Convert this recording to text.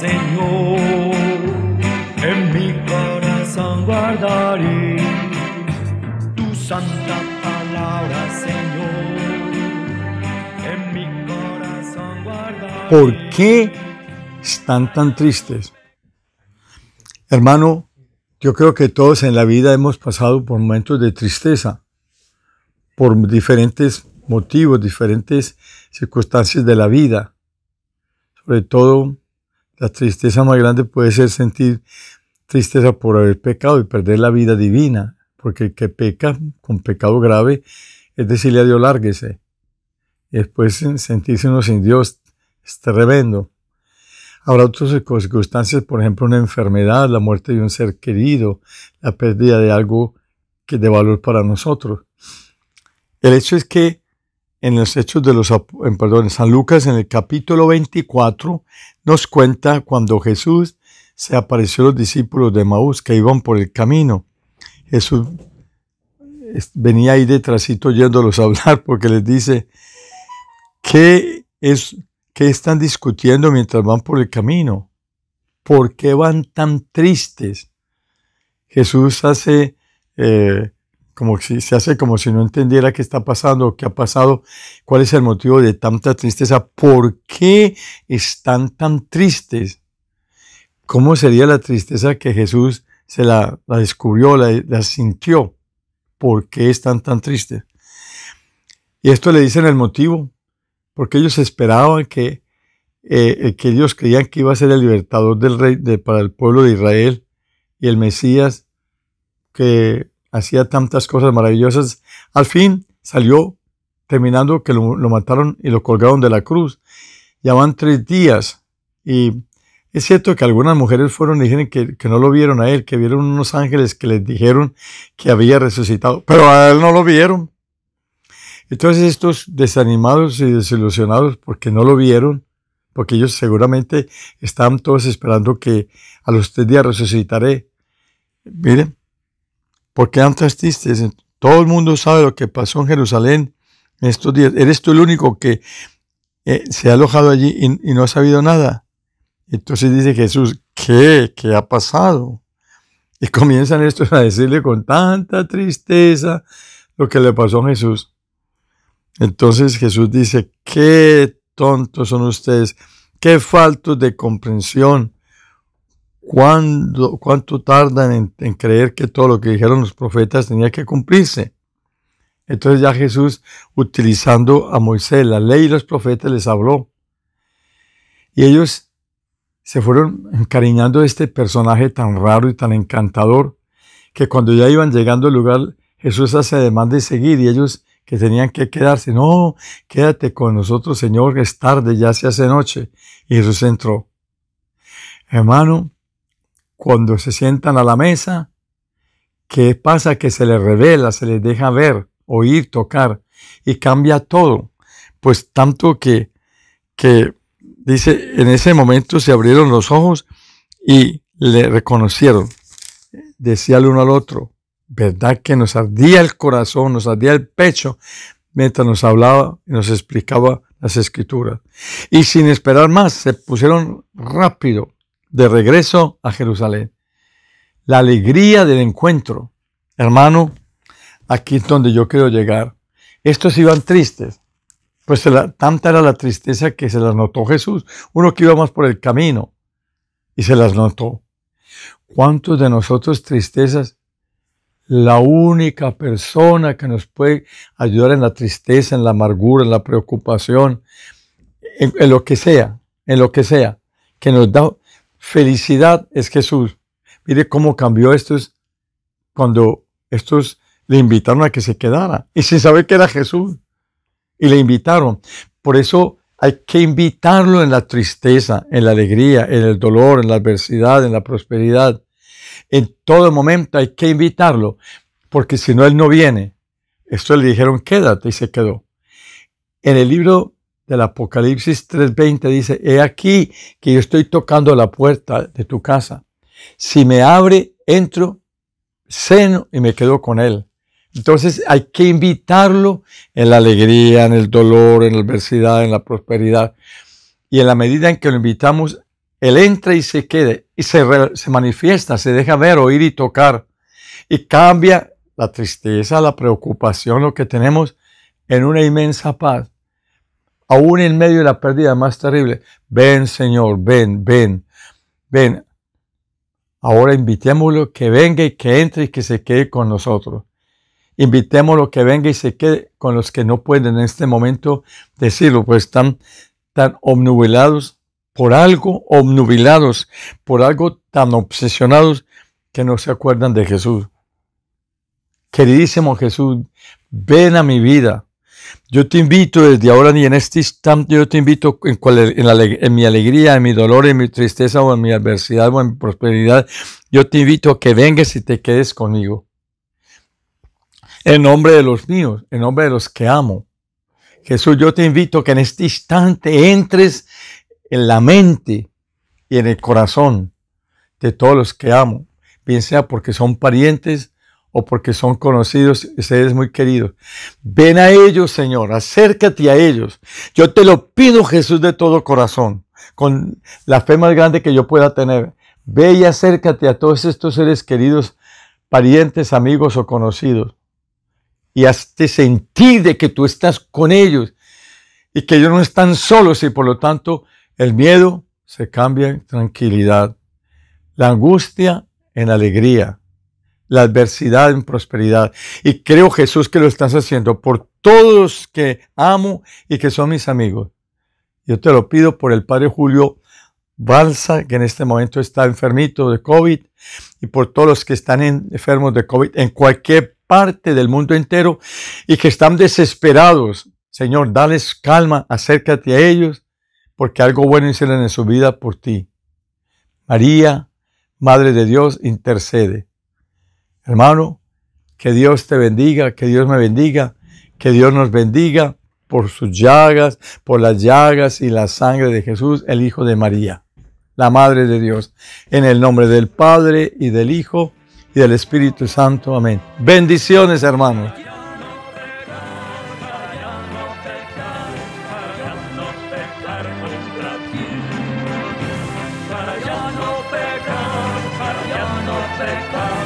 Señor, en mi corazón guardaré tu santa palabra, Señor. En mi corazón guardaré. ¿Por qué están tan tristes? Hermano, yo creo que todos en la vida hemos pasado por momentos de tristeza, por diferentes motivos, diferentes circunstancias de la vida, sobre todo la tristeza más grande puede ser sentir tristeza por haber pecado y perder la vida divina, porque el que peca con pecado grave es decirle a Dios lárguese. Y después sentirse uno sin Dios es tremendo. Habrá otras circunstancias, por ejemplo, una enfermedad, la muerte de un ser querido, la pérdida de algo que de valor para nosotros. El hecho es que en los Hechos de los en, perdón, San Lucas en el capítulo 24 nos cuenta cuando Jesús se apareció a los discípulos de Maús que iban por el camino. Jesús venía ahí detrásito oyéndolos hablar porque les dice, ¿qué, es, ¿qué están discutiendo mientras van por el camino? ¿Por qué van tan tristes? Jesús hace eh, como si se hace como si no entendiera qué está pasando, qué ha pasado, cuál es el motivo de tanta tristeza, por qué están tan tristes. ¿Cómo sería la tristeza que Jesús se la, descubrió, la, sintió? ¿Por qué están tan tristes? Y esto le dicen el motivo, porque ellos esperaban que, eh, que ellos creían que iba a ser el libertador del rey para el pueblo de Israel y el Mesías que hacía tantas cosas maravillosas. Al fin salió terminando que lo, mataron y lo colgaron de la cruz. Ya van tres días y es cierto que algunas mujeres fueron y dijeron que, que, no lo vieron a él, que vieron unos ángeles que les dijeron que había resucitado, pero a él no lo vieron. Entonces estos desanimados y desilusionados porque no lo vieron, porque ellos seguramente estaban todos esperando que a los tres días resucitaré. Miren, porque andas tristes? Todo el mundo sabe lo que pasó en Jerusalén en estos días. ¿Eres tú el único que eh, se ha alojado allí y, y no ha sabido nada? Entonces dice Jesús, ¿qué? ¿Qué ha pasado? Y comienzan estos a decirle con tanta tristeza lo que le pasó a Jesús. Entonces Jesús dice, qué tontos son ustedes, qué faltos de comprensión. ¿Cuánto tardan en, creer que todo lo que dijeron los profetas tenía que cumplirse? Entonces ya Jesús, utilizando a Moisés, la ley y los profetas, les habló. Y ellos se fueron encariñando de este personaje tan raro y tan encantador, que cuando ya iban llegando al lugar, Jesús hace demanda de seguir y ellos que tenían que quedarse, no, quédate con nosotros, Señor, es tarde, ya se hace noche. Y Jesús entró. Hermano, cuando se sientan a la mesa, ¿qué pasa? Que se les revela, se les deja ver, oír, tocar, y cambia todo. Pues tanto que, que dice, en ese momento se abrieron los ojos y le reconocieron. Decía el uno al otro, ¿verdad que nos ardía el corazón, nos ardía el pecho mientras nos hablaba y nos explicaba las escrituras? Y sin esperar más, se pusieron rápido de regreso a Jerusalén. La alegría del encuentro. Hermano, aquí es donde yo quiero llegar. Estos iban tristes, pues tanta era la tristeza que se las notó Jesús. Uno que iba más por el camino y se las notó. ¿Cuántos de nosotros tristezas? La única persona que nos puede ayudar en la tristeza, en la amargura, en la preocupación, en lo que sea, en lo que sea, que nos da felicidad es Jesús. Mire cómo cambió es cuando estos le invitaron a que se quedara y sin saber que era Jesús. Y le invitaron. Por eso hay que invitarlo en la tristeza, en la alegría, en el dolor, en la adversidad, en la prosperidad. En todo momento hay que invitarlo, porque si no, él no viene. Esto le dijeron, quédate, y se quedó. En el libro del Apocalipsis 3:20 dice, he aquí que yo estoy tocando la puerta de tu casa. Si me abre, entro, ceno y me quedo con él. Entonces hay que invitarlo en la alegría, en el dolor, en la adversidad, en la prosperidad. Y en la medida en que lo invitamos, él entra y se quede, y se, se manifiesta, se deja ver, oír y tocar. Y cambia la tristeza, la preocupación, lo que tenemos en una inmensa paz aún en medio de la pérdida más terrible. Ven, Señor, ven, ven, ven. Ahora invitémoslo que venga y que entre y que se quede con nosotros. Invitémoslo que venga y se quede con los que no pueden en este momento decirlo, pues están tan obnubilados por algo, obnubilados por algo tan obsesionados que no se acuerdan de Jesús. Queridísimo Jesús, ven a mi vida, yo te invito desde ahora ni en este instante, yo te invito en, mi alegría, en mi dolor, en mi tristeza o en mi adversidad o en mi prosperidad, yo te invito a que vengas y te quedes conmigo. En nombre de los míos, en nombre de los que amo. Jesús, yo te invito a que en este instante entres en la mente y en el corazón de todos los que amo, bien sea porque son parientes, o porque son conocidos, seres muy queridos. Ven a ellos, Señor, acércate a ellos. Yo te lo pido, Jesús, de todo corazón, con la fe más grande que yo pueda tener. Ve y acércate a todos estos seres queridos, parientes, amigos o conocidos. Y hazte sentir de que tú estás con ellos y que ellos no están solos y por lo tanto el miedo se cambia en tranquilidad, la angustia en alegría la adversidad en prosperidad. Y creo, Jesús, que lo estás haciendo por todos que amo y que son mis amigos. Yo te lo pido por el Padre Julio Balsa, que en este momento está enfermito de COVID, y por todos los que están enfermos de COVID en cualquier parte del mundo entero y que están desesperados. Señor, dales calma, acércate a ellos, porque algo bueno hicieron en su vida por ti. María, Madre de Dios, intercede. Hermano, que Dios te bendiga, que Dios me bendiga, que Dios nos bendiga por sus llagas, por las llagas y la sangre de Jesús, el Hijo de María, la Madre de Dios. En el nombre del Padre y del Hijo y del Espíritu Santo. Amén. Bendiciones, hermano. Para no no